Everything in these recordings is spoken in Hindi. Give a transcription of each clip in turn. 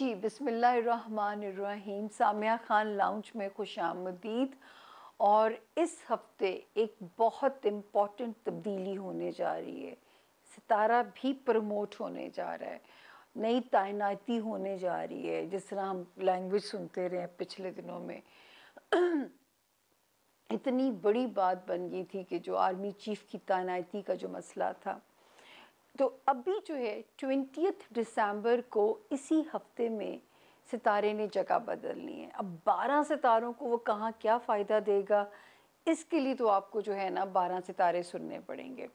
जी बिसमीम सामिया ख़ान लाउंज में खुश आमदीद और इस हफ्ते एक बहुत इम्पॉटेंट तब्दीली होने जा रही है सितारा भी प्रमोट होने जा रहा है नई तैनाती होने जा रही है जिस तरह हम लैंग्वेज सुनते रहे पिछले दिनों में इतनी बड़ी बात बन गई थी कि जो आर्मी चीफ़ की तैनाती का जो मसला था तो अभी जो है ट्वेंटी दिसंबर को इसी हफ्ते में सितारे ने जगह बदलनी है अब बारह सितारों को वो कहाँ क्या फ़ायदा देगा इसके लिए तो आपको जो है ना बारह सितारे सुनने पड़ेंगे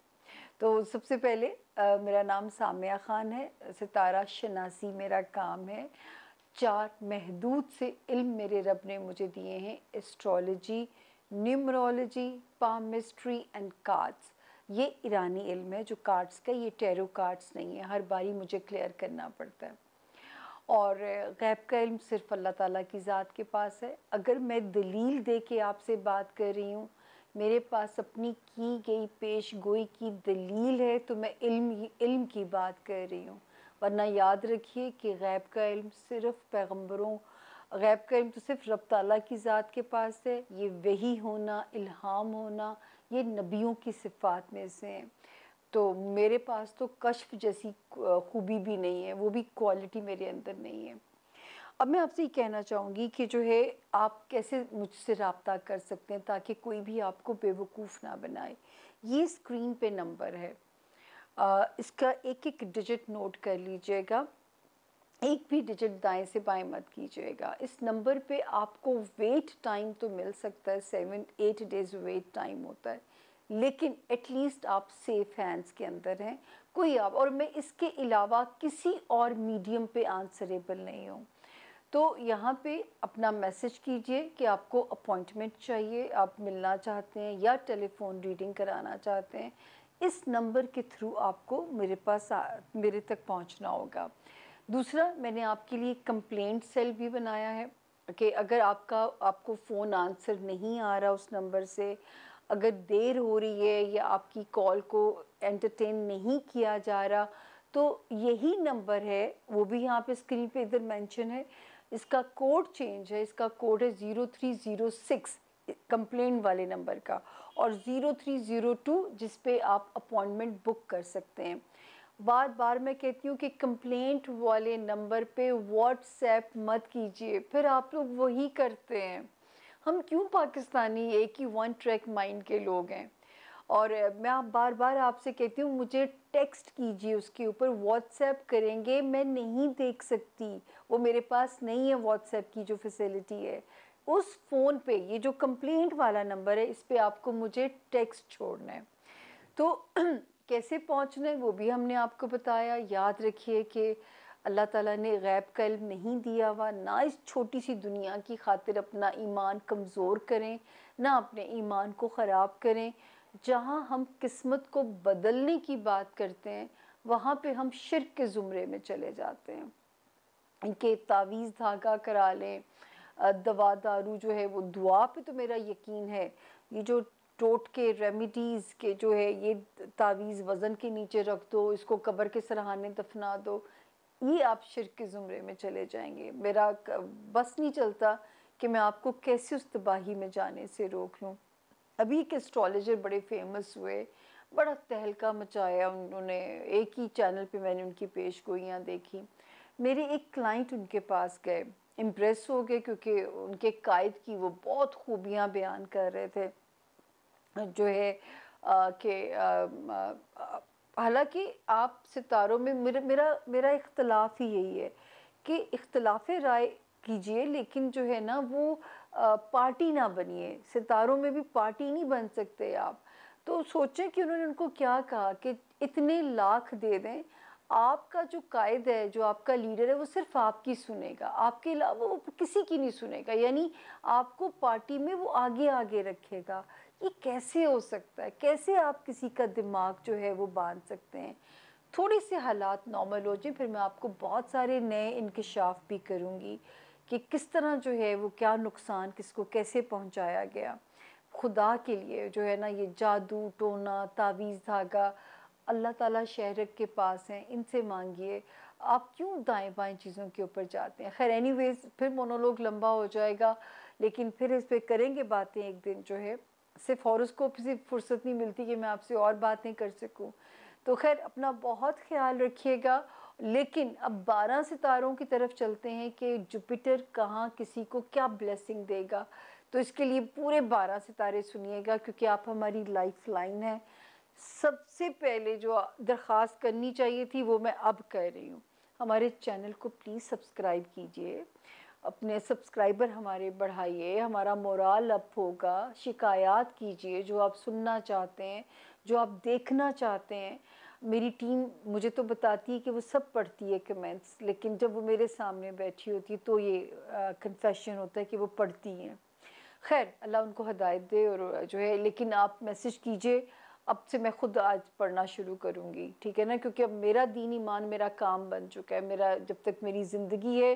तो सबसे पहले आ, मेरा नाम सामिया ख़ान है सितारा शनासी मेरा काम है चार महदूद से इल्म मेरे रब ने मुझे दिए हैं astrology numerology palmistry and cards ये ईरानी इल्म है जो कार्ड्स का ये टेरो कार्ड्स नहीं है हर बारी मुझे क्लियर करना पड़ता है और गैब का इल्म सिर्फ अल्लाह ताला की ज़ात के पास है अगर मैं दलील दे के आपसे बात कर रही हूँ मेरे पास अपनी की गई पेश गोई की दलील है तो मैं इल्म इल्म की बात कर रही हूँ वरना याद रखिए कि गैब का इल्म सिर्फ पैगम्बरों गैब का इल्म तो सिर्फ रब ताला की ज़ात के पास है ये वही होना इल्हाम होना ये नबियों की सिफात में से हैं तो मेरे पास तो कश्फ जैसी खूबी भी नहीं है वो भी क्वालिटी मेरे अंदर नहीं है अब मैं आपसे ये कहना चाहूँगी कि जो है आप कैसे मुझसे रबता कर सकते हैं ताकि कोई भी आपको बेवकूफ़ ना बनाए ये स्क्रीन पे नंबर है आ, इसका एक एक डिजिट नोट कर लीजिएगा एक भी डिजिट दाएं से बाएं मत कीजिएगा इस नंबर पे आपको वेट टाइम तो मिल सकता है seven eight days wait time होता है लेकिन एटलीस्ट आप सेफ हैंड्स के अंदर हैं कोई आप और मैं इसके अलावा किसी और मीडियम पे आंसरेबल नहीं हूँ तो यहाँ पे अपना मैसेज कीजिए कि आपको अपॉइंटमेंट चाहिए आप मिलना चाहते हैं या टेलीफोन रीडिंग कराना चाहते हैं इस नंबर के थ्रू आपको मेरे पास मेरे तक पहुँचना होगा दूसरा मैंने आपके लिए कंप्लेंट सेल भी बनाया है कि अगर आपका आपको फ़ोन आंसर नहीं आ रहा उस नंबर से अगर देर हो रही है या आपकी कॉल को एंटरटेन नहीं किया जा रहा तो यही नंबर है वो भी यहाँ पे स्क्रीन पे इधर मेंशन है इसका कोड चेंज है इसका कोड है zero three zero six complaint वाले नंबर का और ज़ीरो थ्री ज़ीरो टू जिस पर आप अपॉइंटमेंट बुक कर सकते हैं बार बार मैं कहती हूँ कि कंप्लेंट वाले नंबर पे व्हाट्सएप मत कीजिए फिर आप लोग वही करते हैं हम क्यों पाकिस्तानी एक ही वन ट्रैक माइंड के लोग हैं और मैं आप बार बार आपसे कहती हूँ मुझे टेक्स्ट कीजिए उसके ऊपर व्हाट्सएप करेंगे मैं नहीं देख सकती वो मेरे पास नहीं है व्हाट्सएप की जो फैसिलिटी है उस फ़ोन पे ये जो कंप्लेंट वाला नंबर है इस पर आपको मुझे टेक्स्ट छोड़ना है तो कैसे पहुंचना है वो भी हमने आपको बताया याद रखिए कि अल्लाह ताला ने गैब का इल्म नहीं दिया हुआ ना इस छोटी सी दुनिया की खातिर अपना ईमान कमज़ोर करें ना अपने ईमान को ख़राब करें जहाँ हम किस्मत को बदलने की बात करते हैं वहाँ पे हम शिरक के ज़ुमरे में चले जाते हैं इनके तावीज़ धागा करा लें दवा दारू जो है वो दुआ पे तो मेरा यकीन है ये जो टोट के रेमिडीज़ के जो है ये तावीज़ वज़न के नीचे रख दो इसको कब्र के सरहाने दफना दो ये आप शिर के ज़ुमरे में चले जाएंगे मेरा बस नहीं चलता कि मैं आपको कैसे उस तबाही में जाने से रोक लूँ अभी एक एस्ट्रोलॉजर बड़े फेमस हुए बड़ा तहलका मचाया उन्होंने एक ही चैनल पे मैंने उनकी पेश गोइयाँ देखी मेरे एक क्लाइंट उनके पास गए इम्प्रेस हो गए क्योंकि उनके कायद की वो बहुत खूबियाँ बयान कर रहे थे जो है कि हालांकि आप सितारों में मेरा मेरा मेरा इख्तलाफ ही यही है कि इख्तलाफ राय कीजिए लेकिन जो है ना वो आ, पार्टी ना बनिए सितारों में भी पार्टी नहीं बन सकते आप तो सोचें कि उन्होंने उनको क्या कहा कि इतने लाख दे दें आपका जो कायद है जो आपका लीडर है वो सिर्फ आपकी सुनेगा आपके अलावा वो किसी की नहीं सुनेगा यानी आपको पार्टी में वो आगे आगे रखेगा ये कैसे हो सकता है कैसे आप किसी का दिमाग जो है वो बांध सकते हैं थोड़ी सी हालात नॉर्मल हो जाए फिर मैं आपको बहुत सारे नए इंकशाफ भी करूँगी कि किस तरह जो है वो क्या नुकसान किसको कैसे पहुँचाया गया खुदा के लिए जो है ना ये जादू टोना तावीज़ धागा अल्लाह ताला शहर के पास हैं इनसे मांगिए आप क्यों दाएं बाएं चीज़ों के ऊपर जाते हैं खैर एनीवेज फिर मोनोलॉग लंबा हो जाएगा लेकिन फिर इस पर करेंगे बातें एक दिन जो है सिर्फ हॉरोस्कोप से फुर्सत नहीं मिलती कि मैं आपसे और बातें कर सकूं तो खैर अपना बहुत ख्याल रखिएगा लेकिन अब बारह सितारों की तरफ चलते हैं कि जुपिटर कहाँ किसी को क्या ब्लेसिंग देगा तो इसके लिए पूरे बारह सितारे सुनिएगा क्योंकि आप हमारी लाइफ लाइन है सबसे पहले जो दरख्वास्त करनी चाहिए थी वो मैं अब कह रही हूँ हमारे चैनल को प्लीज़ सब्सक्राइब कीजिए अपने सब्सक्राइबर हमारे बढ़ाइए हमारा मोराल अप होगा शिकायत कीजिए जो आप सुनना चाहते हैं जो आप देखना चाहते हैं मेरी टीम मुझे तो बताती है कि वो सब पढ़ती है कमेंट्स लेकिन जब वो मेरे सामने बैठी होती है तो ये कन्फेशन होता है कि वो पढ़ती हैं खैर अल्लाह उनको हदायत दे और जो है लेकिन आप मैसेज कीजिए अब से मैं ख़ुद आज पढ़ना शुरू करूँगी ठीक है ना क्योंकि अब मेरा दीन ईमान मेरा काम बन चुका है मेरा जब तक मेरी ज़िंदगी है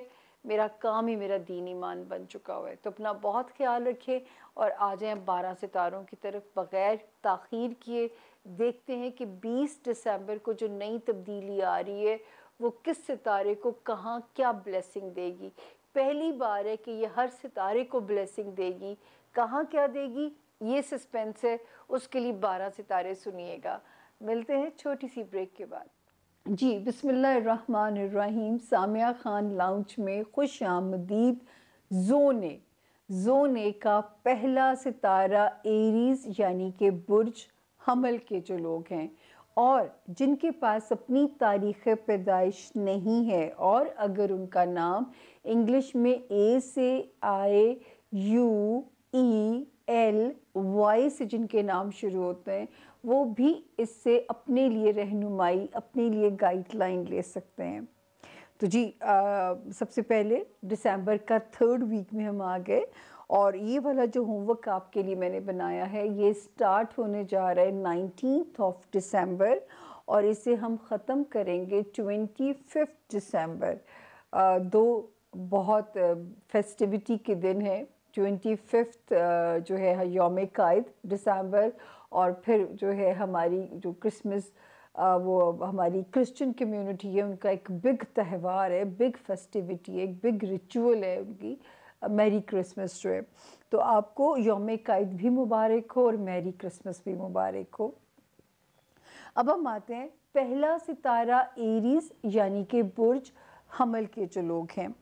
मेरा काम ही मेरा दीन ईमान बन चुका हुआ है तो अपना बहुत ख्याल रखिए और आ जाए बारह सितारों की तरफ बग़ैर तखीर किए देखते हैं कि 20 दिसंबर को जो नई तब्दीली आ रही है वो किस सितारे को कहाँ क्या ब्लेसिंग देगी पहली बार है कि ये हर सितारे को ब्लेसिंग देगी कहाँ क्या देगी ये सस्पेंस है उसके लिए बारह सितारे सुनिएगा मिलते हैं छोटी सी ब्रेक के बाद जी बिसमीम सामिया ख़ान लाउंज में खुश आमदीद जोने जोने का पहला सितारा एरीज़ यानी कि बुर्ज हमल के जो लोग हैं और जिनके पास अपनी तारीख़ पैदाइश नहीं है और अगर उनका नाम इंग्लिश में ए से आए यू ई एल वाई से जिनके नाम शुरू होते हैं वो भी इससे अपने लिए रहनुमाई अपने लिए गाइडलाइन ले सकते हैं तो जी आ, सबसे पहले दिसंबर का थर्ड वीक में हम आ गए और ये वाला जो होमवर्क आपके लिए मैंने बनाया है ये स्टार्ट होने जा रहा है नाइनटीन ऑफ दिसंबर और इसे हम ख़त्म करेंगे ट्वेंटी फिफ्थ दिसंबर दो बहुत फेस्टिविटी के दिन है ट्वेंटी फिफ्थ जो है योम कायद दिसंबर और फिर जो है हमारी जो क्रिसमस वो हमारी क्रिश्चियन कम्युनिटी है उनका एक बिग त्यौहार है बिग फेस्टिविटी है एक बिग रिचुअल है उनकी मैरी क्रिसमस जो है तो आपको योम कायद भी मुबारक हो और मैरी क्रिसमस भी मुबारक हो अब हम आते हैं पहला सितारा एरीज यानी कि बुर्ज हमल के जो लोग हैं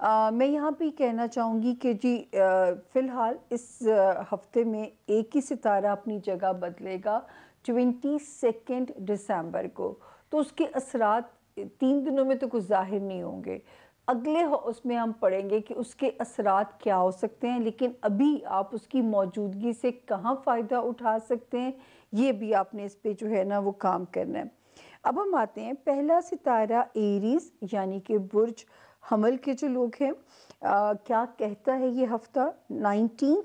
आ, मैं यहाँ भी कहना चाहूँगी कि जी फ़िलहाल इस हफ्ते में एक ही सितारा अपनी जगह बदलेगा ट्वेंटी सेकेंड दिसंबर को तो उसके असरात तीन दिनों में तो कुछ जाहिर नहीं होंगे अगले उसमें हम पढ़ेंगे कि उसके असरात क्या हो सकते हैं लेकिन अभी आप उसकी मौजूदगी से कहाँ फ़ायदा उठा सकते हैं ये भी आपने इस पर जो है ना वो काम करना है अब हम आते हैं पहला सितारा एरीज यानी कि बुर्ज हमल के जो लोग हैं क्या कहता है ये हफ्ता नाइनटीन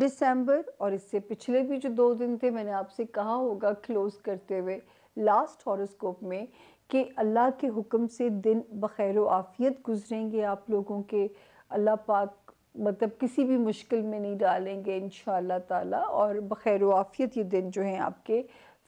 दिसंबर और इससे पिछले भी जो दो दिन थे मैंने आपसे कहा होगा क्लोज करते हुए लास्ट हॉरोस्कोप में कि अल्लाह के हुक्म से दिन बखैर आफियत गुजरेंगे आप लोगों के अल्लाह पाक मतलब किसी भी मुश्किल में नहीं डालेंगे इन ताला और बखैर आफियत ये दिन जो हैं आपके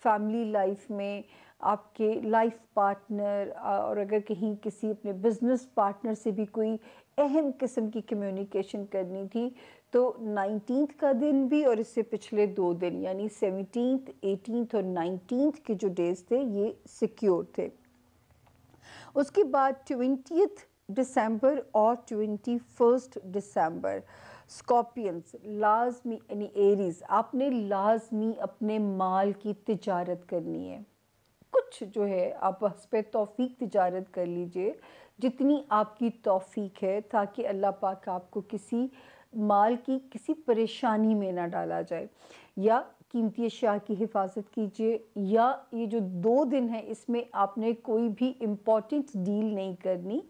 फैमिली लाइफ में आपके लाइफ पार्टनर और अगर कहीं किसी अपने बिजनेस पार्टनर से भी कोई अहम किस्म की कम्युनिकेशन करनी थी तो नाइनटीन का दिन भी और इससे पिछले दो दिन यानी सेवनटीन एटीन और नाइनटीन के जो डेज थे ये सिक्योर थे उसके बाद ट्वेंटी दिसंबर और ट्वेंटी फर्स्ट दिसंबर स्कॉर्पियंस लाजमी यानी एरीज आपने लाजमी अपने माल की तजारत करनी है कुछ जो है आप हस पे तोफ़ी तजारत कर लीजिए जितनी आपकी तोफ़ी है ताकि अल्लाह पाक आपको किसी माल की किसी परेशानी में ना डाला जाए या कीमती अशिया की हिफाजत कीजिए या ये जो दो दिन है इसमें आपने कोई भी इम्पॉर्टेंट डील नहीं करनी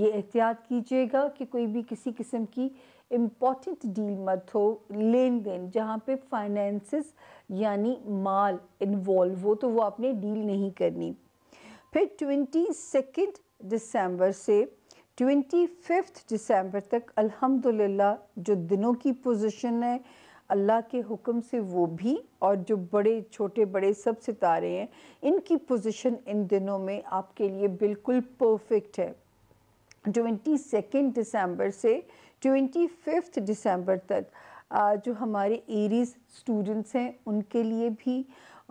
ये एहतियात कीजिएगा कि कोई भी किसी किस्म की इम्पॉर्टेंट डील मत हो लेन देन जहाँ पे फाइनेंसिस यानी माल इन्वॉल्व हो तो वो आपने डील नहीं करनी फिर ट्वेंटी सेकेंड दिसंबर से ट्वेंटी फिफ्थ दिसंबर तक अल्हम्दुलिल्लाह जो दिनों की पोजीशन है अल्लाह के हुक्म से वो भी और जो बड़े छोटे बड़े सब सितारे हैं इनकी पोजीशन इन दिनों में आपके लिए बिल्कुल परफेक्ट है ट्वेंटी सेकेंड दिसंबर से 25 दिसंबर तक जो हमारे एरीज स्टूडेंट्स हैं उनके लिए भी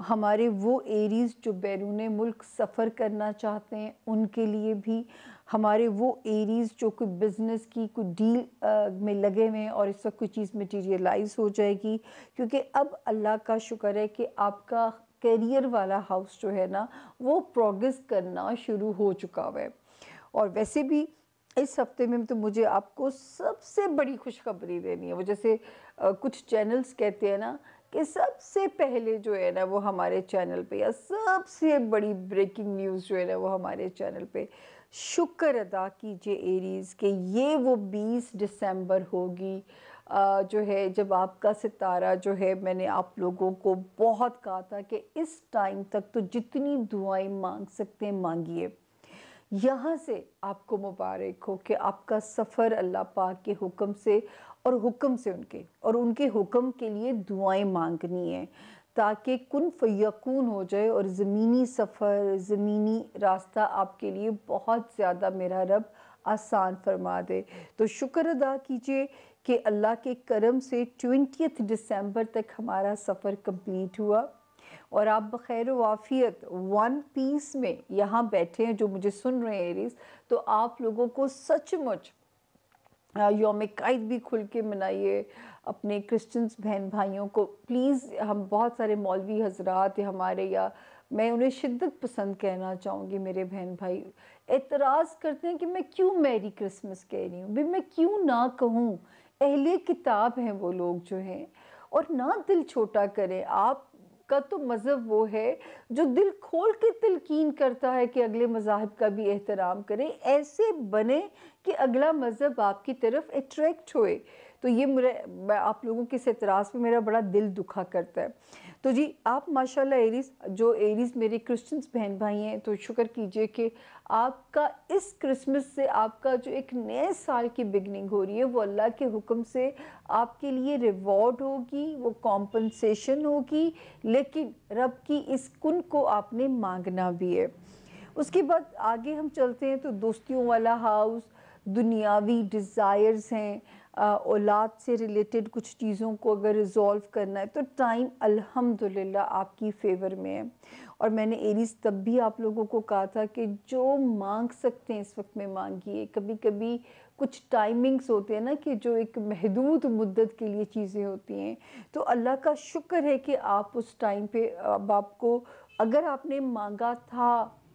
हमारे वो एरीज़ जो बैरून मुल्क सफ़र करना चाहते हैं उनके लिए भी हमारे वो एरीज़ जो कोई बिज़नेस की कोई डील में लगे हुए हैं और इस वक्त कोई चीज़ मटेरियलाइज हो जाएगी क्योंकि अब अल्लाह का शुक्र है कि आपका करियर वाला हाउस जो है ना वो प्रोग्रेस करना शुरू हो चुका हुआ है और वैसे भी इस हफ्ते में तो मुझे आपको सबसे बड़ी खुशखबरी देनी है वो जैसे कुछ चैनल्स कहते हैं ना कि सबसे पहले जो है ना वो हमारे चैनल पे या सबसे बड़ी ब्रेकिंग न्यूज़ जो है ना वो हमारे चैनल पे शुक्र अदा कीजिए एरीज़ के ये वो 20 दिसंबर होगी जो है जब आपका सितारा जो है मैंने आप लोगों को बहुत कहा था कि इस टाइम तक तो जितनी दुआएं मांग सकते हैं मांगिए यहाँ से आपको मुबारक हो कि आपका सफ़र अल्लाह पाक के हुक्म से और हुक्म से उनके और उनके हुक्म के लिए दुआएं मांगनी है ताकि कन फ़यकून हो जाए और ज़मीनी सफ़र ज़मीनी रास्ता आपके लिए बहुत ज़्यादा मेरा रब आसान फरमा दे तो शुक्र अदा कीजिए कि अल्लाह के करम से ट्वेंटियथ दिसंबर तक हमारा सफ़र कंप्लीट हुआ और आप बखैर वाफ़ियत वन पीस में यहाँ बैठे हैं जो मुझे सुन रहे हैं एरीज तो आप लोगों को सचमुच योम कैद भी खुल के मनाइए अपने क्रिश्चियंस बहन भाइयों को प्लीज़ हम बहुत सारे मौलवी हजरात हमारे या मैं उन्हें शिद्दत पसंद कहना चाहूँगी मेरे बहन भाई एतराज़ करते हैं कि मैं क्यों मैरी क्रिसमस कह रही हूँ भी मैं क्यों ना कहूँ अहले किताब हैं वो लोग जो हैं और ना दिल छोटा करें आप का तो मज़हब वो है जो दिल खोल के तलकिन करता है कि अगले मज़ाहब का भी एहतराम करें ऐसे बने कि अगला मज़हब आपकी तरफ अट्रैक्ट होए तो ये मेरे आप लोगों के इस एतराज़ में मेरा बड़ा दिल दुखा करता है तो जी आप माशाल्लाह एरीज जो एरीज मेरे क्रिश्चियंस बहन भाई हैं तो शुक्र कीजिए कि आपका इस क्रिसमस से आपका जो एक नए साल की बिगनिंग हो रही है वो अल्लाह के हुक्म से आपके लिए रिवॉर्ड होगी वो कॉम्पनसेशन होगी लेकिन रब की इस कुन को आपने मांगना भी है उसके बाद आगे हम चलते हैं तो दोस्तियों वाला हाउस दुनियावी डिज़ायर्स हैं औलाद से रिलेटेड कुछ चीज़ों को अगर रिज़ॉल्व करना है तो टाइम अल्हम्दुलिल्लाह आपकी फेवर में है और मैंने एरीज तब भी आप लोगों को कहा था कि जो मांग सकते हैं इस वक्त में मांगिए कभी कभी कुछ टाइमिंग्स होते हैं ना कि जो एक महदूद मुद्दत के लिए चीज़ें होती हैं तो अल्लाह का शुक्र है कि आप उस टाइम पे अब आपको अगर आपने मांगा था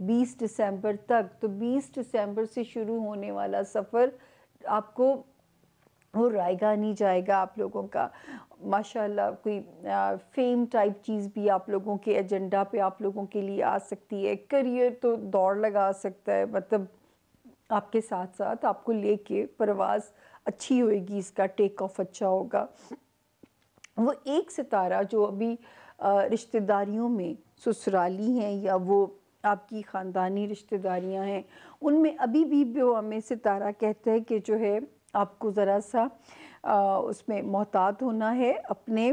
20 दिसंबर तक तो 20 दिसंबर से शुरू होने वाला सफ़र आपको वो रायगा नहीं जाएगा आप लोगों का माशाल्लाह कोई फेम टाइप चीज़ भी आप लोगों के एजेंडा पे आप लोगों के लिए आ सकती है करियर तो दौड़ लगा सकता है मतलब आपके साथ साथ आपको लेके परवाज़ अच्छी होएगी इसका टेक ऑफ अच्छा होगा वो एक सितारा जो अभी रिश्तेदारियों में ससुराली हैं या वो आपकी ख़ानदानी रिश्तेदारियां हैं उनमें अभी भी वो हमें सितारा कहता है कि जो है आपको ज़रा सा आ, उसमें मोहतात होना है अपने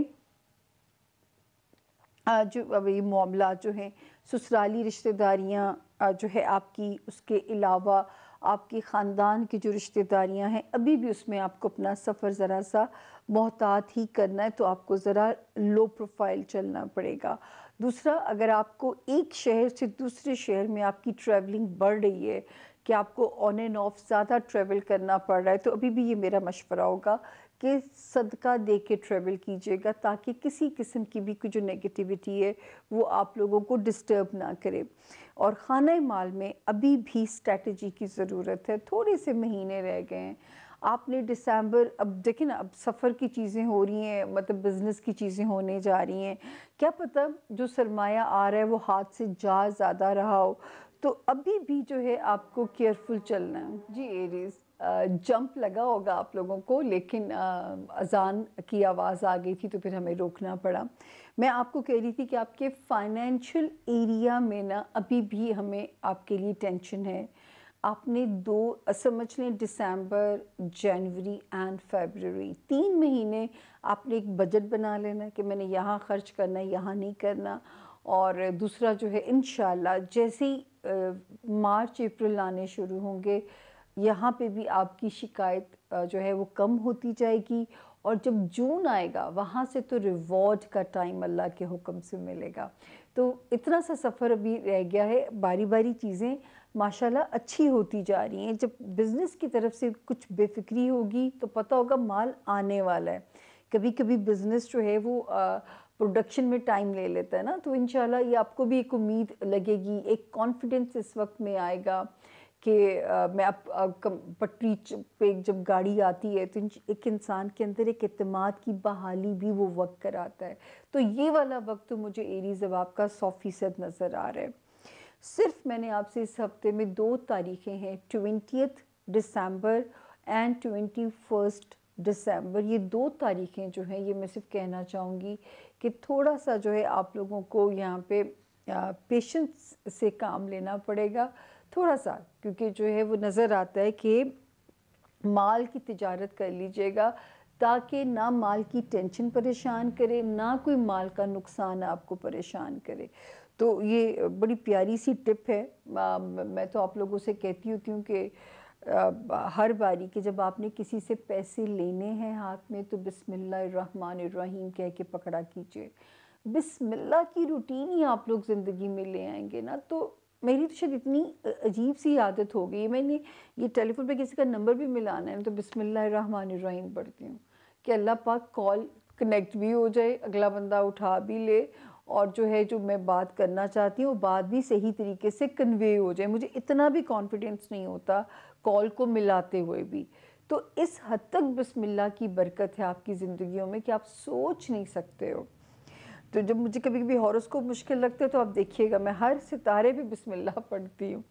आ, जो अभी मामला जो है ससुराली रिश्तेदारियाँ जो है आपकी उसके अलावा आपके ख़ानदान की जो रिश्तेदारियाँ हैं अभी भी उसमें आपको अपना सफ़र ज़रा सा मोहतात ही करना है तो आपको ज़रा लो प्रोफाइल चलना पड़ेगा दूसरा अगर आपको एक शहर से दूसरे शहर में आपकी ट्रैवलिंग बढ़ रही है कि आपको ऑन एंड ऑफ ज़्यादा ट्रैवल करना पड़ रहा है तो अभी भी ये मेरा मशवरा होगा कि सदका दे के ट्रैवल कीजिएगा ताकि किसी किस्म की भी जो नेगेटिविटी है वो आप लोगों को डिस्टर्ब ना करे और खाना माल में अभी भी स्ट्रेटजी की ज़रूरत है थोड़े से महीने रह गए हैं आपने दिसंबर अब देखिए ना अब सफ़र की चीज़ें हो रही हैं मतलब बिज़नेस की चीज़ें होने जा रही हैं क्या पता जो सरमाया आ रहा है वो हाथ से जा ज़्यादा रहा हो तो अभी भी जो है आपको केयरफुल चलना है जी एरीज जंप लगा होगा आप लोगों को लेकिन अजान की आवाज़ आ गई थी तो फिर हमें रोकना पड़ा मैं आपको कह रही थी कि आपके फाइनेंशियल एरिया में ना अभी भी हमें आपके लिए टेंशन है आपने दो समझ लें दिसंबर जनवरी एंड फेबररी तीन महीने आपने एक बजट बना लेना कि मैंने यहाँ खर्च करना है यहाँ नहीं करना और दूसरा जो है इन जैसे ही मार्च अप्रैल आने शुरू होंगे यहाँ पे भी आपकी शिकायत जो है वो कम होती जाएगी और जब जून आएगा वहाँ से तो रिवॉर्ड का टाइम अल्लाह के हुक्म से मिलेगा तो इतना सा सफ़र अभी रह गया है बारी बारी चीज़ें माशाल्लाह अच्छी होती जा रही हैं जब बिज़नेस की तरफ से कुछ बेफिक्री होगी तो पता होगा माल आने वाला है कभी कभी बिज़नेस जो है वो आ, प्रोडक्शन में टाइम ले लेता है ना तो इन ये आपको भी एक उम्मीद लगेगी एक कॉन्फिडेंस इस वक्त में आएगा कि मैं अब पटरी पे जब गाड़ी आती है तो एक इंसान के अंदर एक अतमाद की बहाली भी वो वक्त कराता है तो ये वाला वक्त तो मुझे एरी जवाब का सौ फीसद नज़र आ रहा है सिर्फ मैंने आपसे इस हफ्ते में दो तारीखें हैं twenty December and twenty first December ये दो तारीखें जो हैं ये मैं सिर्फ कहना चाहूँगी कि थोड़ा सा जो है आप लोगों को यहाँ पे पेशेंस से काम लेना पड़ेगा थोड़ा सा क्योंकि जो है वो नज़र आता है कि माल की तजारत कर लीजिएगा ताकि ना माल की टेंशन परेशान करे ना कोई माल का नुकसान आपको परेशान करे तो ये बड़ी प्यारी सी टिप है मैं तो आप लोगों से कहती होती हूँ कि हर बारी कि जब आपने किसी से पैसे लेने हैं हाथ में तो बिसमीम कह के पकड़ा कीजिए बिसमिल्ला की रूटीन ही आप लोग ज़िंदगी में ले आएंगे ना तो मेरी तो शायद इतनी अजीब सी आदत हो गई मैंने ये टेलीफोन पे किसी का नंबर भी मिलाना है तो बिसमीम पढ़ती हूँ कि अल्लाह पाक कॉल कनेक्ट भी हो जाए अगला बंदा उठा भी ले और जो है जो मैं बात करना चाहती हूँ वो बात भी सही तरीके से कन्वे हो जाए मुझे इतना भी कॉन्फिडेंस नहीं होता कॉल को मिलाते हुए भी तो इस हद तक बिस्मिल्लाह की बरकत है आपकी ज़िंदगियों में कि आप सोच नहीं सकते हो तो जब मुझे कभी कभी हॉरोस्कोप मुश्किल लगते है तो आप देखिएगा मैं हर सितारे पे बिस्मिल्लाह पढ़ती हूँ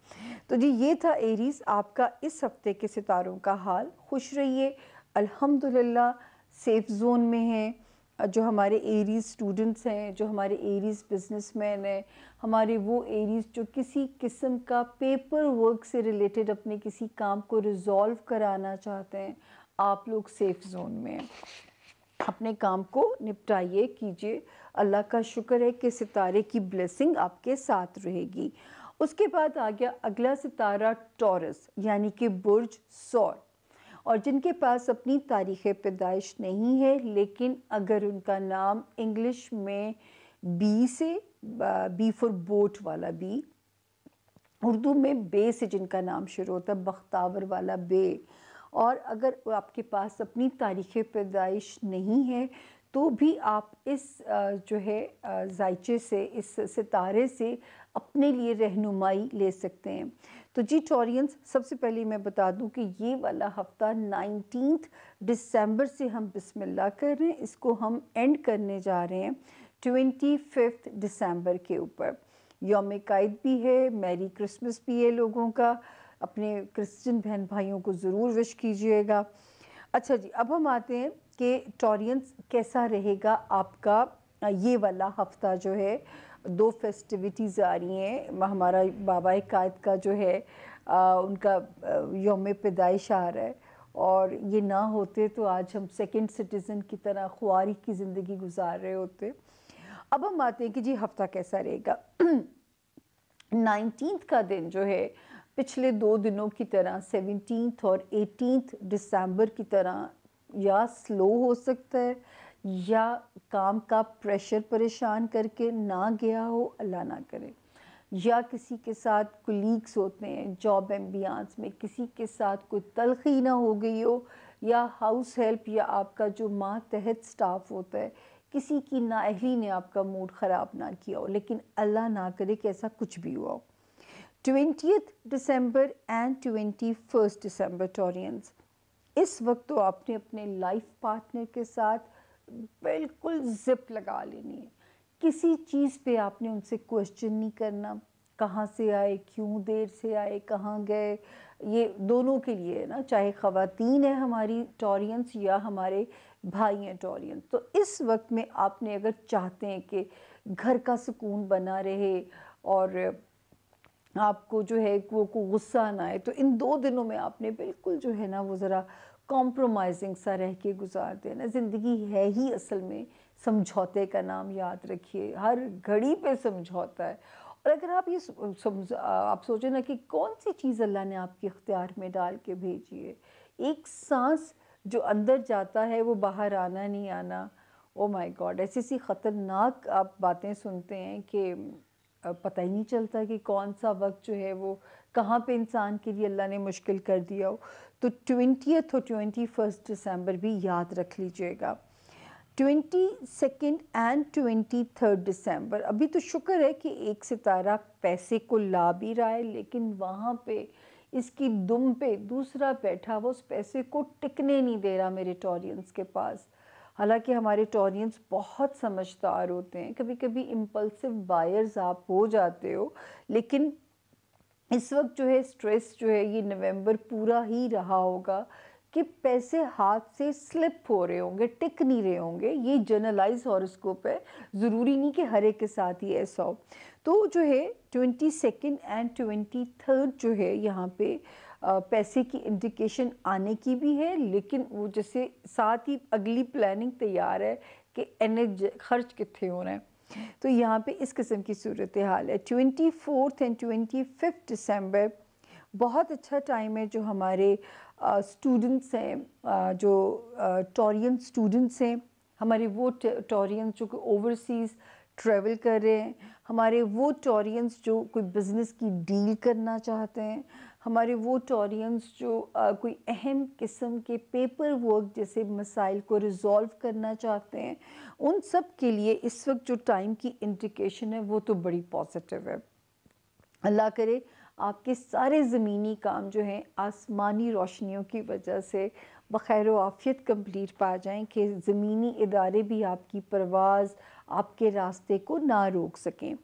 तो जी ये था एरीज़ आपका इस हफ्ते के सितारों का हाल खुश रहिए अल्हम्दुलिल्लाह सेफ जोन में हैं जो हमारे एरीज स्टूडेंट्स हैं जो हमारे एरीज बिजनेसमैन हैं हमारे वो एरीज जो किसी किस्म का पेपर वर्क से रिलेटेड अपने किसी काम को रिजॉल्व कराना चाहते हैं आप लोग सेफ़ जोन में अपने काम को निपटाइए कीजिए अल्लाह का शुक्र है कि सितारे की ब्लेसिंग आपके साथ रहेगी उसके बाद आ गया अगला सितारा टॉरस यानी कि बुर्ज सौर और जिनके पास अपनी तारीख़ पैदाइश नहीं है लेकिन अगर उनका नाम इंग्लिश में बी से बी फॉर बोट वाला बी उर्दू में बे से जिनका नाम शुरू होता है बख्तावर वाला बे और अगर आपके पास अपनी तारीख़ पैदाइश नहीं है तो भी आप इस जो है जायचे से इस सितारे से अपने लिए रहनुमाई ले सकते हैं तो जी टोरियंस सबसे पहले मैं बता दूं कि ये वाला हफ्ता नाइनटीन दिसंबर से हम बिस्मिल्लाह कर रहे हैं इसको हम एंड करने जा रहे हैं ट्वेंटी फिफ्थ दिसंबर के ऊपर योम कायद भी है मैरी क्रिसमस भी है लोगों का अपने क्रिश्चियन बहन भाइयों को ज़रूर विश कीजिएगा अच्छा जी अब हम आते हैं कि टॉरियंस कैसा रहेगा आपका ये वाला हफ्ता जो है दो फेस्टिविटीज़ आ रही हैं हमारा बाबा कायद का जो है आ, उनका योम पैदाइश आ रहा है और ये ना होते तो आज हम सेकंड सिटीज़न की तरह खुआरी की ज़िंदगी गुजार रहे होते अब हम आते हैं कि जी हफ्ता कैसा रहेगा नाइनटीन का दिन जो है पिछले दो दिनों की तरह सेवनटीन और एटीन दिसंबर की तरह या स्लो हो सकता है या काम का प्रेशर परेशान करके ना गया हो अल्लाह ना करे या किसी के साथ कुलीग्स होते हैं जॉब एम्बियांस में किसी के साथ कोई तलखी ना हो गई हो या हाउस हेल्प या आपका जो तहत स्टाफ होता है किसी की नााहली ने आपका मूड ख़राब ना किया हो लेकिन अल्लाह ना करे कि ऐसा कुछ भी हुआ हो twenty December and twenty first December Taureans इस वक्त तो आपने अपने लाइफ पार्टनर के साथ बिल्कुल जिप लगा लेनी है किसी चीज़ पे आपने उनसे क्वेश्चन नहीं करना कहाँ से आए क्यों देर से आए कहाँ गए ये दोनों के लिए है ना चाहे ख़वातीन है हमारी टॉरियंस या हमारे भाई हैं टॉरियंस तो इस वक्त में आपने अगर चाहते हैं कि घर का सुकून बना रहे और आपको जो है वो को गुस्सा ना आए तो इन दो दिनों में आपने बिल्कुल जो है ना वो ज़रा कॉम्प्रोमाइजिंग सा रह के गुजार देना ज़िंदगी है ही असल में समझौते का नाम याद रखिए हर घड़ी पे समझौता है और अगर आप ये समझ आप सोचें ना कि कौन सी चीज़ अल्लाह ने आपके इख्तियार में डाल के भेजी है एक सांस जो अंदर जाता है वो बाहर आना नहीं आना ओ माय गॉड ऐसी ऐसी ख़तरनाक आप बातें सुनते हैं कि पता ही नहीं चलता कि कौन सा वक्त जो है वो कहाँ पे इंसान के लिए अल्लाह ने मुश्किल कर दिया हो तो ट्वेंटियथ और ट्वेंटी फर्स्ट दिसंबर भी याद रख लीजिएगा twenty second and twenty third December अभी तो शुक्र है कि एक सितारा पैसे को ला भी रहा है लेकिन वहाँ पे इसकी दुम पे दूसरा बैठा हुआ उस पैसे को टिकने नहीं दे रहा मेरे टॉरियंस के पास हालांकि हमारे टॉरियंस बहुत समझदार होते हैं कभी कभी इम्पल्सिव बायर्स आप हो जाते हो लेकिन इस वक्त जो है स्ट्रेस जो है ये नवंबर पूरा ही रहा होगा कि पैसे हाथ से स्लिप हो रहे होंगे टिक नहीं रहे होंगे ये जर्नलाइज हॉरोस्कोप है ज़रूरी नहीं कि हर एक के साथ ही ऐसा हो तो जो है twenty second and twenty third जो है यहाँ पे पैसे की इंडिकेशन आने की भी है लेकिन वो जैसे साथ ही अगली प्लानिंग तैयार है कि एनर्जी खर्च कितने हो रहे हैं तो यहाँ पे इस किस्म की सूरत हाल है twenty fourth and twenty fifth December बहुत अच्छा टाइम है जो हमारे स्टूडेंट्स हैं जो टॉरियन स्टूडेंट्स हैं हमारे वो टॉरियंस जो कि ओवरसीज़ ट्रेवल कर रहे हैं हमारे वो टॉरियंस जो कोई बिज़नेस की डील करना चाहते हैं हमारे वो टोरियंस जो आ, कोई अहम किस्म के पेपर वर्क जैसे मसाइल को रिज़ॉल्व करना चाहते हैं उन सब के लिए इस वक्त जो टाइम की इंडिकेशन है वो तो बड़ी पॉजिटिव है अल्लाह करे आपके सारे ज़मीनी काम जो हैं आसमानी रोशनियों की वजह से बखैर आफियत कंप्लीट पा जाएं कि ज़मीनी इदारे भी आपकी परवाज़ आपके रास्ते को ना रोक सकें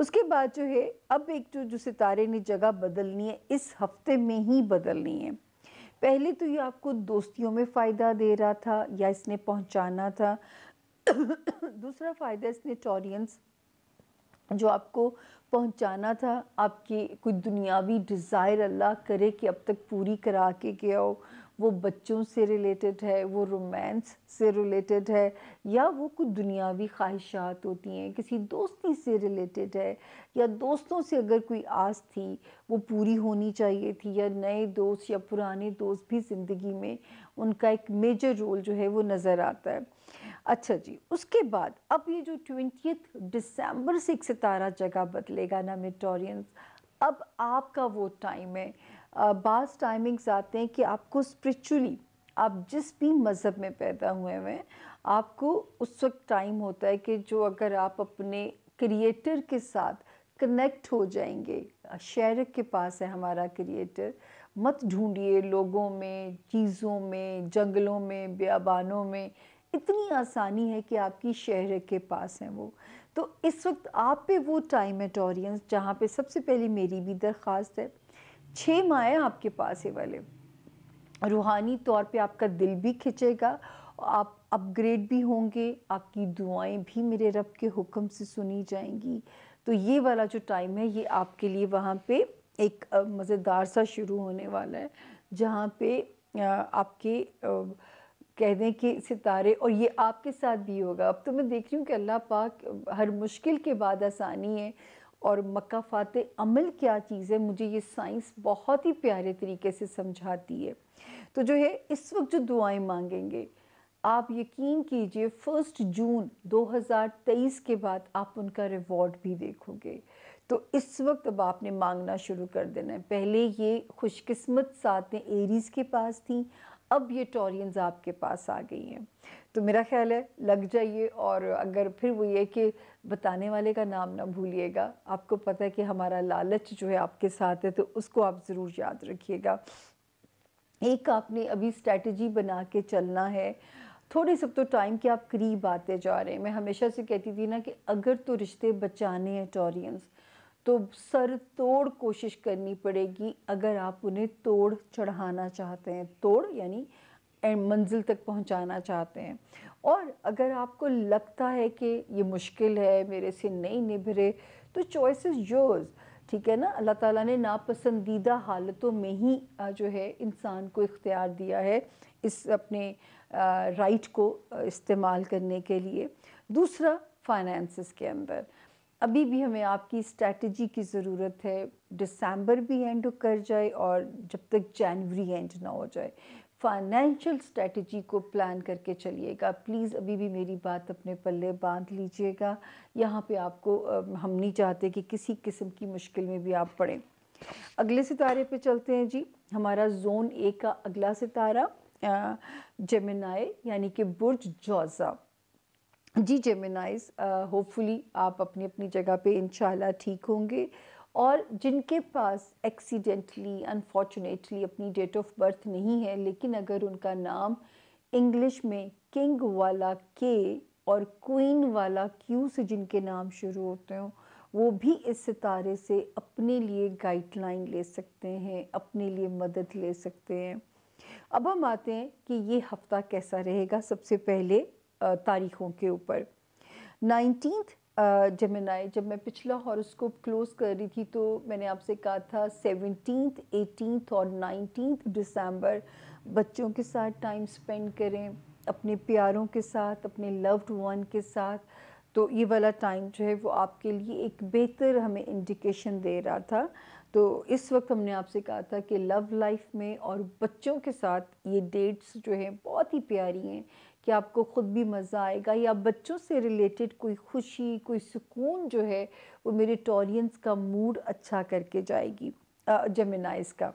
उसके बाद जो है अब एक जो जो सितारे ने जगह बदलनी है इस हफ्ते में ही बदलनी है पहले तो ये आपको दोस्तियों में फ़ायदा दे रहा था या इसने पहुंचाना था दूसरा फ़ायदा इसने टॉरियंस जो आपको पहुंचाना था आपकी कोई दुनियावी डिज़ायर अल्लाह करे कि अब तक पूरी करा के गया हो वो बच्चों से रिलेटेड है वो रोमांस से रिलेटेड है या वो कुछ दुनियावी ख्वाहिशात होती हैं किसी दोस्ती से रिलेटेड है या दोस्तों से अगर कोई आस थी वो पूरी होनी चाहिए थी या नए दोस्त या पुराने दोस्त भी ज़िंदगी में उनका एक मेजर रोल जो है वो नज़र आता है अच्छा जी उसके बाद अब ये जो ट्वेंटी दिसंबर से एक सितारा जगह बदलेगा ना मेटोरियंस अब आपका वो टाइम है बास टाइमिंग्स आते हैं कि आपको स्परिचुअली आप जिस भी मज़हब में पैदा हुए हैं आपको उस वक्त टाइम होता है कि जो अगर आप अपने क्रिएटर के साथ कनेक्ट हो जाएंगे शहर के पास है हमारा क्रिएटर मत ढूंढिए लोगों में चीज़ों में जंगलों में बियाबानों में इतनी आसानी है कि आपकी शहर के पास हैं वो तो इस वक्त आप पे वो टाइम है टॉरियंस जहाँ पे सबसे पहले मेरी भी दरख्वास्त है छः माएँ आपके पास है वाले रूहानी तौर पे आपका दिल भी खिंचेगा आप अपग्रेड भी होंगे आपकी दुआएं भी मेरे रब के हुक्म से सुनी जाएंगी तो ये वाला जो टाइम है ये आपके लिए वहाँ पे एक मज़ेदार सा शुरू होने वाला है जहाँ पे आपके कह दें कि सितारे और ये आपके साथ भी होगा अब तो मैं देख रही हूँ कि अल्लाह पाक हर मुश्किल के बाद आसानी है और मकाफात अमल क्या चीज़ है मुझे ये साइंस बहुत ही प्यारे तरीके से समझाती है तो जो है इस वक्त जो दुआएं मांगेंगे आप यकीन कीजिए फर्स्ट जून 2023 के बाद आप उनका रिवॉर्ड भी देखोगे तो इस वक्त अब आपने मांगना शुरू कर देना है पहले ये खुशकिस्मत सातें एरीज़ के पास थी अब ये टॉरियंस आपके पास आ गई हैं तो मेरा ख्याल है लग जाइए और अगर फिर वो ये कि बताने वाले का नाम ना भूलिएगा आपको पता है कि हमारा लालच जो है आपके साथ है तो उसको आप ज़रूर याद रखिएगा एक आपने अभी स्ट्रैटेजी बना के चलना है थोड़े सब तो टाइम के आप करीब आते जा रहे हैं मैं हमेशा से कहती थी ना कि अगर तो रिश्ते बचाने हैं टॉरियंस तो सर तोड़ कोशिश करनी पड़ेगी अगर आप उन्हें तोड़ चढ़ाना चाहते हैं तोड़ यानी एंड मंजिल तक पहुंचाना चाहते हैं और अगर आपको लगता है कि ये मुश्किल है मेरे से नहीं निभरे तो चॉइस इज़ योर्स ठीक है ना अल्लाह ताला ने नापसंदीदा हालतों में ही जो है इंसान को इख्तियार दिया है इस अपने राइट को इस्तेमाल करने के लिए दूसरा फाइनेंस के अंदर अभी भी हमें आपकी स्ट्रैटेजी की ज़रूरत है दिसंबर भी एंड कर जाए और जब तक जनवरी एंड ना हो जाए फाइनेंशियल स्ट्रेटजी को प्लान करके चलिएगा प्लीज़ अभी भी मेरी बात अपने पल्ले बांध लीजिएगा यहाँ पे आपको हम नहीं चाहते कि किसी किस्म की मुश्किल में भी आप पड़ें अगले सितारे पे चलते हैं जी हमारा जोन ए का अगला सितारा जेमिनाए यानी कि बुर्ज जौजा जी जेमिनाइज होपफुली आप अपनी अपनी जगह पे इन ठीक होंगे और जिनके पास एक्सीडेंटली अनफॉर्चुनेटली अपनी डेट ऑफ बर्थ नहीं है लेकिन अगर उनका नाम इंग्लिश में किंग वाला के और क्वीन वाला क्यू से जिनके नाम शुरू होते हो वो भी इस सितारे से अपने लिए गाइडलाइन ले सकते हैं अपने लिए मदद ले सकते हैं अब हम आते हैं कि ये हफ्ता कैसा रहेगा सबसे पहले तारीखों के ऊपर नाइनटीन जमनाए जब मैं पिछला हॉरोस्कोप क्लोज कर रही थी तो मैंने आपसे कहा था सेवनटीन एटीन और नाइनटीन दिसंबर बच्चों के साथ टाइम स्पेंड करें अपने प्यारों के साथ अपने लव्ड वन के साथ तो ये वाला टाइम जो है वो आपके लिए एक बेहतर हमें इंडिकेशन दे रहा था तो इस वक्त हमने आपसे कहा था कि लव लाइफ में और बच्चों के साथ ये डेट्स जो हैं बहुत ही प्यारी हैं कि आपको ख़ुद भी मज़ा आएगा या बच्चों से रिलेटेड कोई खुशी कोई सुकून जो है वो मेरे टॉरियंस का मूड अच्छा करके जाएगी जेमिनाइज का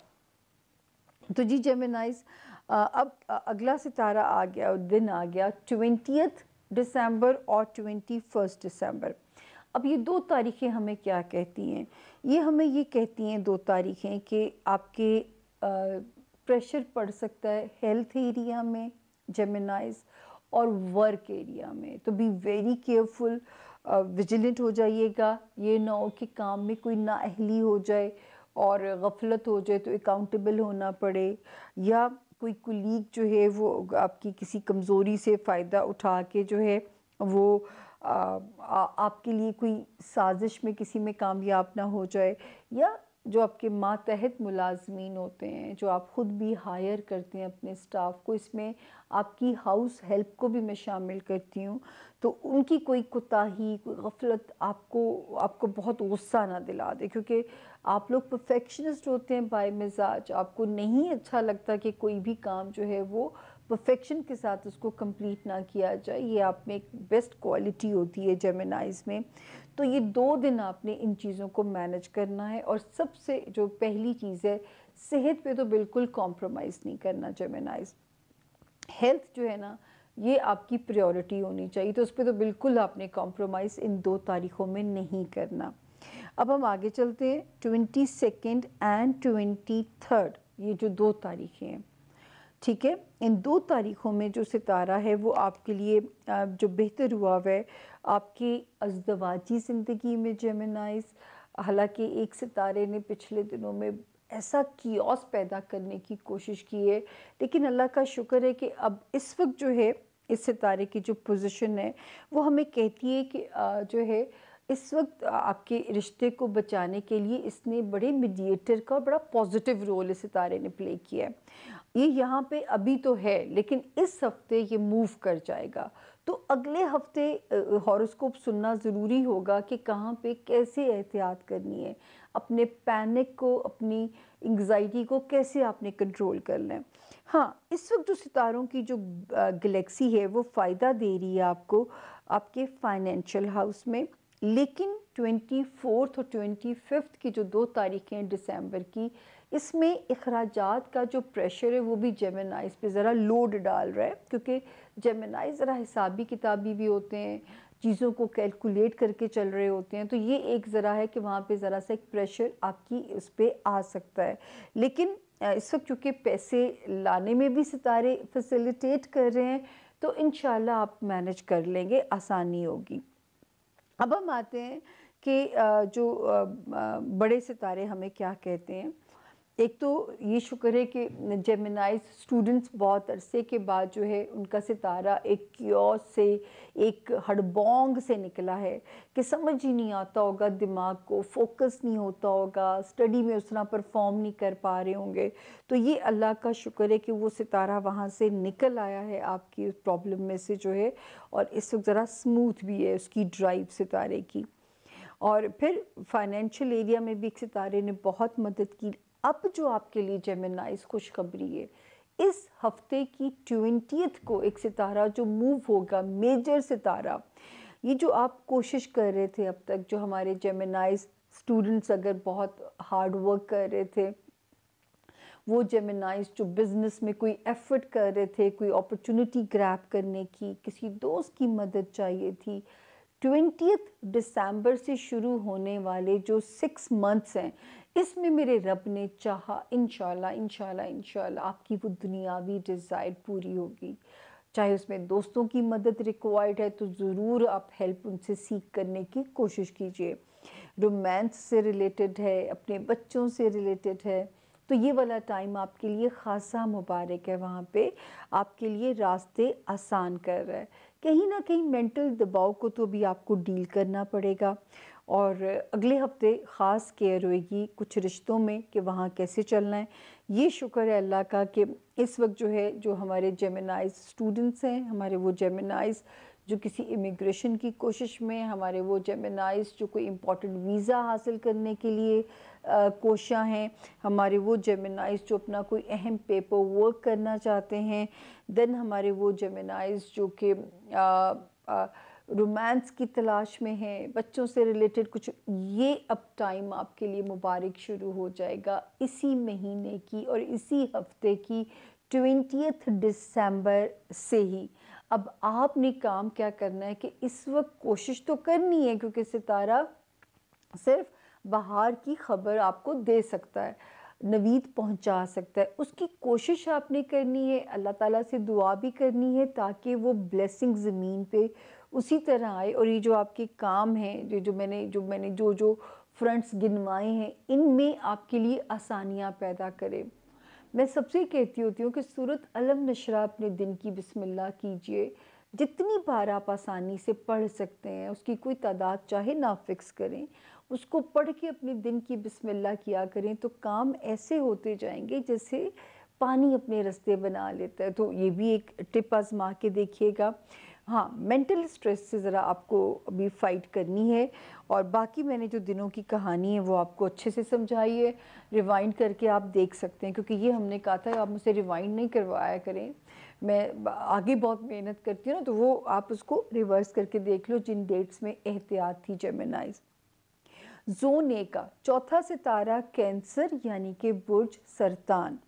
तो जी जेमिनाइज अब अगला सितारा आ गया दिन आ गया ट्वेंटियथ दिसंबर और ट्वेंटी फर्स्ट दिसंबर अब ये दो तारीखें हमें क्या कहती हैं ये हमें ये कहती हैं दो तारीखें कि आपके प्रेशर पड़ सकता है हेल्थ एरिया में जेमिनाइज और वर्क एरिया में तो बी वेरी केयरफुल विजिलेंट हो जाइएगा ये ना हो कि काम में कोई नाअहली हो जाए और गफलत हो जाए तो अकाउंटेबल होना पड़े या कोई कुलीग जो है वो आपकी किसी कमज़ोरी से फ़ायदा उठा के जो है वो आ, आ, आपके लिए कोई साजिश में किसी में कामयाब ना हो जाए या जो आपके मातहत मुलाजमीन होते हैं जो आप ख़ुद भी हायर करते हैं अपने स्टाफ को इसमें आपकी हाउस हेल्प को भी मैं शामिल करती हूँ तो उनकी कोई कोताही कोई गफलत आपको आपको बहुत गुस्सा ना दिला दे क्योंकि आप लोग परफेक्शनिस्ट होते हैं बाय मिजाज आपको नहीं अच्छा लगता कि कोई भी काम जो है वो परफेक्शन के साथ उसको कंप्लीट ना किया जाए ये आप में एक बेस्ट क्वालिटी होती है जेमेनाइज़ में तो ये दो दिन आपने इन चीज़ों को मैनेज करना है और सबसे जो पहली चीज़ है सेहत पे तो बिल्कुल कॉम्प्रोमाइज़ नहीं करना जेमेनाइज हेल्थ जो है ना ये आपकी प्रायोरिटी होनी चाहिए तो उस पर तो बिल्कुल आपने कॉम्प्रोमाइज़ इन दो तारीखों में नहीं करना अब हम आगे चलते हैं twenty second and twenty third ये जो दो तारीखें हैं ठीक है इन दो तारीख़ों में जो सितारा है वो आपके लिए जो बेहतर हुआ हुआ है आपकी अजदवाजी ज़िंदगी में जेमिनाइज हालांकि एक सितारे ने पिछले दिनों में ऐसा कियोस पैदा करने की कोशिश की है लेकिन अल्लाह का शुक्र है कि अब इस वक्त जो है इस सितारे की जो पोजीशन है वो हमें कहती है कि जो है इस वक्त आपके रिश्ते को बचाने के लिए इसने बड़े मीडिएटर का बड़ा पॉजिटिव रोल इस सितारे ने प्ले किया है ये यहाँ पे अभी तो है लेकिन इस हफ्ते ये मूव कर जाएगा तो अगले हफ्ते हॉरोस्कोप सुनना ज़रूरी होगा कि कहाँ पे कैसे एहतियात करनी है अपने पैनिक को अपनी एंग्जाइटी को कैसे आपने कंट्रोल करना है हाँ इस वक्त जो सितारों की जो गलेक्सी है वो फ़ायदा दे रही है आपको आपके फाइनेंशियल हाउस में लेकिन ट्वेंटी फोर्थ और ट्वेंटी फिफ्थ की जो दो तारीखें हैं दिसंबर की इसमें अखराज का जो प्रेशर है वो भी जेमेनाइज पे ज़रा लोड डाल रहा है क्योंकि जेमेनाइज ज़रा हिसाबी किताबी भी होते हैं चीज़ों को कैलकुलेट करके चल रहे होते हैं तो ये एक ज़रा है कि वहाँ पे ज़रा सा एक प्रेशर आपकी उस पर आ सकता है लेकिन इस वक्त चूँकि पैसे लाने में भी सितारे फैसिलिटेट कर रहे हैं तो इन आप मैनेज कर लेंगे आसानी होगी अब हम आते हैं कि जो बड़े सितारे हमें क्या कहते हैं एक तो ये शुक्र है कि जेमिनाइज स्टूडेंट्स बहुत अरसे के बाद जो है उनका सितारा एक क्योस से एक हड़बोंग से निकला है कि समझ ही नहीं आता होगा दिमाग को फोकस नहीं होता होगा स्टडी में उतना परफॉर्म नहीं कर पा रहे होंगे तो ये अल्लाह का शुक्र है कि वो सितारा वहाँ से निकल आया है आपकी उस प्रॉब्लम में से जो है और इस वक्त ज़रा स्मूथ भी है उसकी ड्राइव सितारे की और फिर फाइनेंशियल एरिया में भी एक सितारे ने बहुत मदद की अब जो आपके लिए जेमिनाइज खुशखबरी है इस हफ्ते की ट्वेंटियथ को एक सितारा जो मूव होगा मेजर सितारा ये जो आप कोशिश कर रहे थे अब तक जो हमारे जेमिनाइज स्टूडेंट्स अगर बहुत हार्ड वर्क कर रहे थे वो जेमिनाइज जो बिज़नेस में कोई एफर्ट कर रहे थे कोई अपॉर्चुनिटी ग्रैप करने की किसी दोस्त की मदद चाहिए थी ट्वेंटियथ दिसंबर से शुरू होने वाले जो सिक्स मंथ्स हैं इसमें मेरे रब ने चाहा इन इंशाल्लाह इंशाल्लाह आपकी वो दुनियावी डिज़ायर पूरी होगी चाहे उसमें दोस्तों की मदद रिक्वायर्ड है तो ज़रूर आप हेल्प उनसे सीख करने की कोशिश कीजिए रोमांस से रिलेटेड है अपने बच्चों से रिलेटेड है तो ये वाला टाइम आपके लिए ख़ासा मुबारक है वहाँ पे आपके लिए रास्ते आसान कर रहा है कहीं ना कहीं मेंटल दबाव को तो भी आपको डील करना पड़ेगा और अगले हफ्ते ख़ास केयर होगी कुछ रिश्तों में कि वहाँ कैसे चलना है ये शुक्र है अल्लाह का कि इस वक्त जो है जो हमारे जेमिनाइज स्टूडेंट्स हैं हमारे वो जेमिनाइज़ जो किसी इमिग्रेशन की कोशिश में हमारे वो जेमिनाइज जो कोई इम्पोर्टेंट वीज़ा हासिल करने के लिए कोशाँ हैं हमारे वो जेमिनाइज जो अपना कोई अहम पेपर वर्क करना चाहते हैं देन हमारे वो जेमिनाइज जो कि रोमांस की तलाश में हैं बच्चों से रिलेटेड कुछ ये अब टाइम आपके लिए मुबारक शुरू हो जाएगा इसी महीने की और इसी हफ्ते की ट्वेंटियथ दिसंबर से ही अब आपने काम क्या करना है कि इस वक्त कोशिश तो करनी है क्योंकि सितारा सिर्फ बाहर की खबर आपको दे सकता है नवीद पहुंचा सकता है उसकी कोशिश आपने करनी है अल्लाह ताला से दुआ भी करनी है ताकि वो ब्लेसिंग ज़मीन पे उसी तरह आए और ये जो आपके काम हैं जो जो मैंने जो मैंने जो जो फ्रंट्स गिनवाए हैं इनमें आपके लिए आसानियाँ पैदा करें मैं सबसे कहती होती हूँ कि सूरत अलम नशरा अपने दिन की बिस्मिल्लाह कीजिए जितनी बार आप आसानी से पढ़ सकते हैं उसकी कोई तादाद चाहे ना फिक्स करें उसको पढ़ के अपने दिन की बिस्मिल्लाह किया करें तो काम ऐसे होते जाएंगे जैसे पानी अपने रास्ते बना लेता है तो ये भी एक टिप आजमा के देखिएगा हाँ मेंटल स्ट्रेस से ज़रा आपको अभी फ़ाइट करनी है और बाकी मैंने जो दिनों की कहानी है वो आपको अच्छे से समझाई है रिवाइंड करके आप देख सकते हैं क्योंकि ये हमने कहा था आप मुझसे रिवाइंड नहीं करवाया करें मैं आगे बहुत मेहनत करती हूँ ना तो वो आप उसको रिवर्स करके देख लो जिन डेट्स में एहतियात थी जेमिनाइज़ जोन ए का चौथा सितारा कैंसर यानी कि बुर्ज सरतान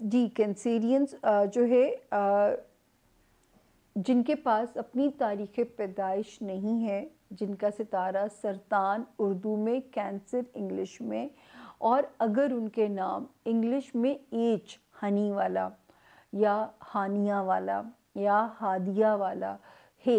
जी कैंसेरियंस जो है जिनके पास अपनी तारीख़ पैदाइश नहीं है जिनका सितारा सरतान उर्दू में कैंसर इंग्लिश में और अगर उनके नाम इंग्लिश में एच हनी वाला या हानिया वाला या हादिया वाला है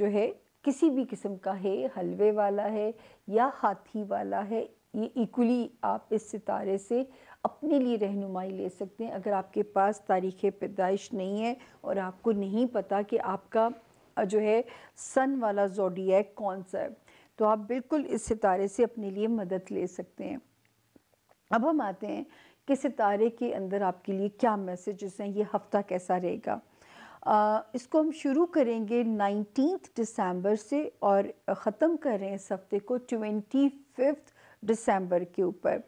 जो है किसी भी किस्म का है हलवे वाला है या हाथी वाला है ये इक्वली आप इस सितारे से अपने लिए रहनुमाई ले सकते हैं अगर आपके पास तारीख़ पैदाइश नहीं है और आपको नहीं पता कि आपका जो है सन वाला जोडियक कौन सा है तो आप बिल्कुल इस सितारे से अपने लिए मदद ले सकते हैं अब हम आते हैं कि सितारे के अंदर आपके लिए क्या मैसेजेस हैं ये हफ्ता कैसा रहेगा इसको हम शुरू करेंगे नाइनटीन दिसंबर से और ख़त्म कर रहे हैं इस हफ्ते को ट्वेंटी फिफ्थ दिसंबर के ऊपर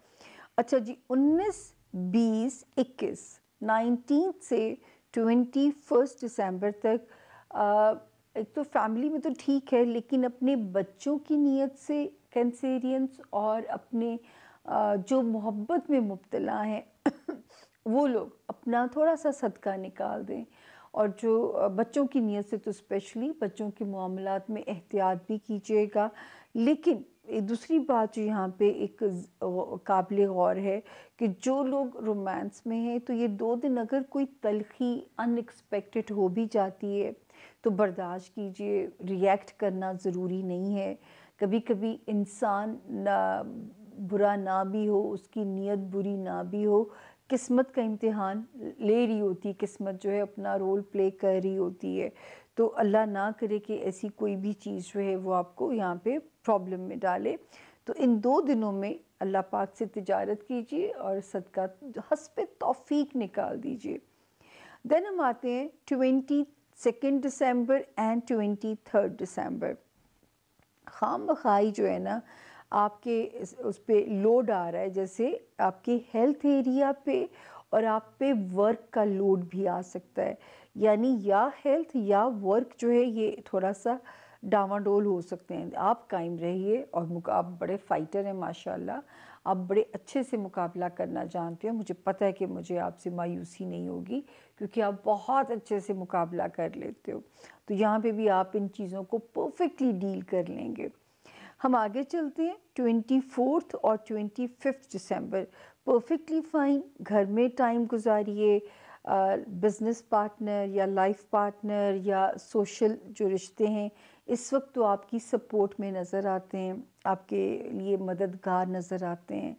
अच्छा जी 19, 20, 21, 19 से 21 दिसंबर तक आ, एक तो फैमिली में तो ठीक है लेकिन अपने बच्चों की नीयत से कैंसेरियंस और अपने आ, जो मोहब्बत में मुबतला हैं वो लोग अपना थोड़ा सा सदका निकाल दें और जो बच्चों की नीयत से तो स्पेशली बच्चों के मामलों में एहतियात भी कीजिएगा लेकिन दूसरी बात जो यहाँ पे एक काबिल गौर है कि जो लोग रोमांस में हैं तो ये दो दिन अगर कोई तलखी अनएक्सपेक्टेड हो भी जाती है तो बर्दाश्त कीजिए रिएक्ट करना ज़रूरी नहीं है कभी कभी इंसान ना बुरा ना भी हो उसकी नीयत बुरी ना भी हो किस्मत का इम्तिहान ले रही होती है किस्मत जो है अपना रोल प्ले कर रही होती है तो अल्लाह ना करे कि ऐसी कोई भी चीज़ जो है वो आपको यहाँ पे प्रॉब्लम में डाले तो इन दो दिनों में अल्लाह पाक से तजारत कीजिए और सदका हसब तौफीक निकाल दीजिए देन हम आते हैं twenty second December and twenty third December खाम बखाई जो है ना आपके उस पर लोड आ रहा है जैसे आपके हेल्थ एरिया पे और आप पे वर्क का लोड भी आ सकता है यानी या हेल्थ या वर्क जो है ये थोड़ा सा डावाडोल हो सकते हैं आप कायम रहिए और आप बड़े फाइटर हैं माशाल्लाह आप बड़े अच्छे से मुकाबला करना जानते हो मुझे पता है कि मुझे आपसे मायूसी नहीं होगी क्योंकि आप बहुत अच्छे से मुकाबला कर लेते हो तो यहाँ पे भी आप इन चीज़ों को परफेक्टली डील कर लेंगे हम आगे चलते हैं ट्वेंटी फोर्थ और twenty fifth December perfectly fine घर में टाइम गुजारिए बिज़नेस पार्टनर या लाइफ पार्टनर या सोशल जो रिश्ते हैं इस वक्त तो आपकी सपोर्ट में नज़र आते हैं आपके लिए मददगार नज़र आते हैं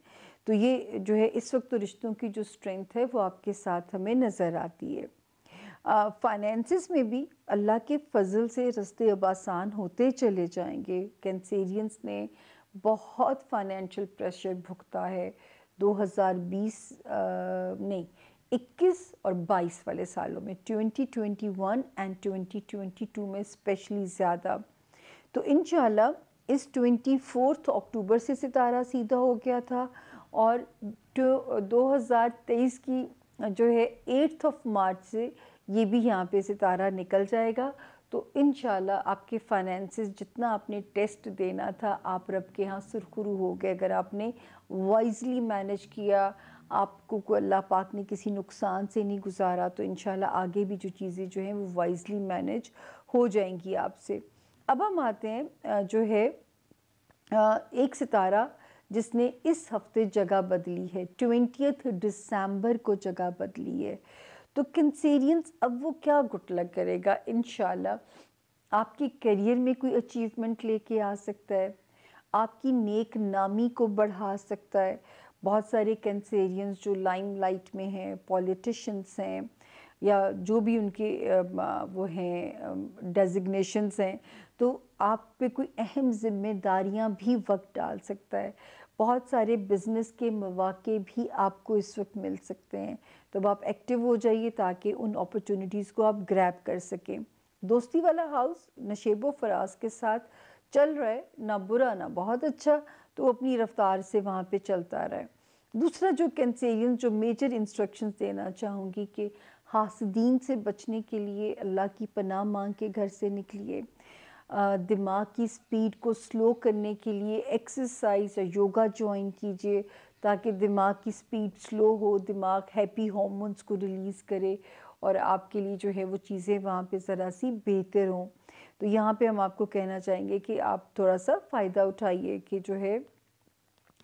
तो ये जो है इस वक्त तो रिश्तों की जो स्ट्रेंथ है वो आपके साथ हमें नज़र आती है फाइनेंसिस में भी अल्लाह के फजल से रस्ते अब आसान होते चले जाएंगे कैंसेरियंस ने बहुत फाइनेंशियल प्रेशर भुगता है 2020 बीस नहीं 21 और 22 वाले सालों में 2021 एंड 2022 में स्पेशली ज़्यादा तो इन इस ट्वेंटी फोर्थ अक्टूबर से सितारा सीधा हो गया था और दो हज़ार तेईस की जो है एट्थ ऑफ मार्च से ये भी यहाँ पे सितारा निकल जाएगा तो इन आपके फाइनेंसेस जितना आपने टेस्ट देना था आप रब के यहाँ सुरखुरु हो गए अगर आपने वाइजली मैनेज किया आपको को अल्लाह पाक ने किसी नुकसान से नहीं गुजारा तो इन आगे भी जो चीज़ें जो हैं वो वाइजली मैनेज हो जाएंगी आपसे अब हम आते हैं जो है एक सितारा जिसने इस हफ्ते जगह बदली है ट्वेंटियथ दिसंबर को जगह बदली है तो कंसेरियंस अब वो क्या गुटलग करेगा इन आपके करियर में कोई अचीवमेंट लेके आ सकता है आपकी नेक नामी को बढ़ा सकता है बहुत सारे कैंसेरियंस जो लाइम लाइट में हैं पॉलिटिशन्स हैं या जो भी उनके वो हैं डेजिग्नेशंस हैं तो आप पे कोई अहम जिम्मेदारियां भी वक्त डाल सकता है बहुत सारे बिज़नेस के मौाक़े भी आपको इस वक्त मिल सकते हैं तब तो आप एक्टिव हो जाइए ताकि उन अपॉर्चुनिटीज़ को आप ग्रैब कर सकें दोस्ती वाला हाउस नशेबो फराज के साथ चल रहा है ना बुरा ना बहुत अच्छा तो वो अपनी रफ्तार से वहाँ पे चलता रहे दूसरा जो कैंसेरियन जो मेजर इंस्ट्रक्शन देना चाहूँगी कि हासदीन से बचने के लिए अल्लाह की पनाह मांग के घर से निकलिए दिमाग की स्पीड को स्लो करने के लिए एक्सरसाइज या योगा ज्वाइन कीजिए ताकि दिमाग की स्पीड स्लो हो दिमाग हैप्पी हॉर्मोन्स को रिलीज़ करे और आपके लिए जो है वो चीज़ें वहाँ पे ज़रा सी बेहतर हों तो यहाँ पे हम आपको कहना चाहेंगे कि आप थोड़ा सा फ़ायदा उठाइए कि जो है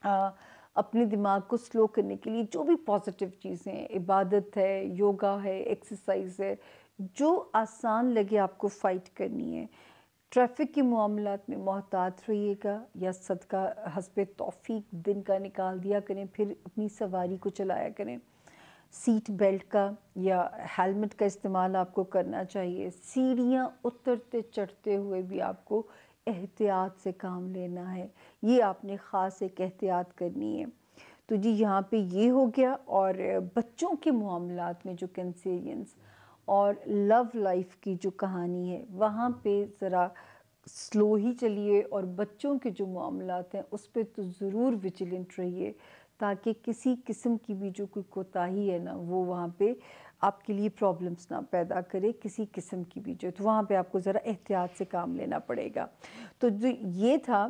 आ, अपने दिमाग को स्लो करने के लिए जो भी पॉजिटिव चीज़ें इबादत है योगा है एक्सरसाइज है जो आसान लगे आपको फ़ाइट करनी है ट्रैफिक के मामला में मोहतात रहिएगा या सदका हसब तोफ़ी दिन का निकाल दिया करें फिर अपनी सवारी को चलाया करें सीट बेल्ट का या हेलमेट का इस्तेमाल आपको करना चाहिए सीढ़ियाँ उतरते चढ़ते हुए भी आपको एहतियात से काम लेना है ये आपने ख़ास एक एहतियात करनी है तो जी यहाँ पे ये हो गया और बच्चों के मामला में जो कंसेरियंस और लव लाइफ की जो कहानी है वहाँ पे ज़रा स्लो ही चलिए और बच्चों के जो मामला हैं उस पर तो ज़रूर विजिलेंट रहिए ताकि किसी किस्म की भी जो कोई कोताही है ना वो वहाँ पे आपके लिए प्रॉब्लम्स ना पैदा करे किसी किस्म की भी जो तो वहाँ पे आपको ज़रा एहतियात से काम लेना पड़ेगा तो जो ये था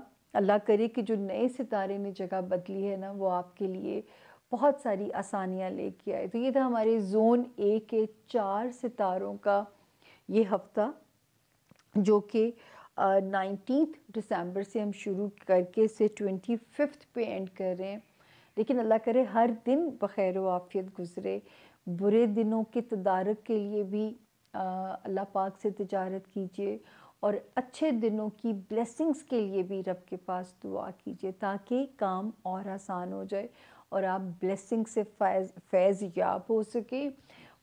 अल्लाह करे कि जो नए सितारे ने जगह बदली है ना वो आपके लिए बहुत सारी आसानियाँ लेके आए तो ये था हमारे जोन ए के चार सितारों का ये हफ्ता जो कि नाइनटीन दिसंबर से हम शुरू करके से ट्वेंटी फिफ्थ पे एंड कर रहे हैं लेकिन अल्लाह करे हर दिन बखैर वाफ़ियत गुज़रे बुरे दिनों के तदारक के लिए भी अल्लाह पाक से तजारत कीजिए और अच्छे दिनों की ब्लेसिंग्स के लिए भी रब के पास दुआ कीजिए ताकि काम और आसान हो जाए और आप ब्लेसिंग से फैज़ फैज़ याब हो सके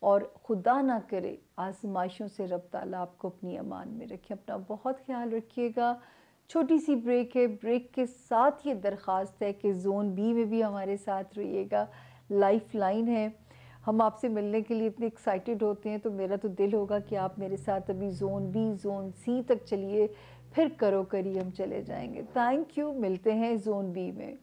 और खुदा ना करे आजमाइशों से रब ताला आपको अपनी अमान में रखें अपना बहुत ख्याल रखिएगा छोटी सी ब्रेक है ब्रेक के साथ ये दरख्वास्त है कि जोन बी में भी हमारे साथ रहिएगा लाइफ लाइन है हम आपसे मिलने के लिए इतने एक्साइटेड होते हैं तो मेरा तो दिल होगा कि आप मेरे साथ अभी जोन बी जोन सी तक चलिए फिर करो करी हम चले जाएंगे थैंक यू मिलते हैं जोन बी में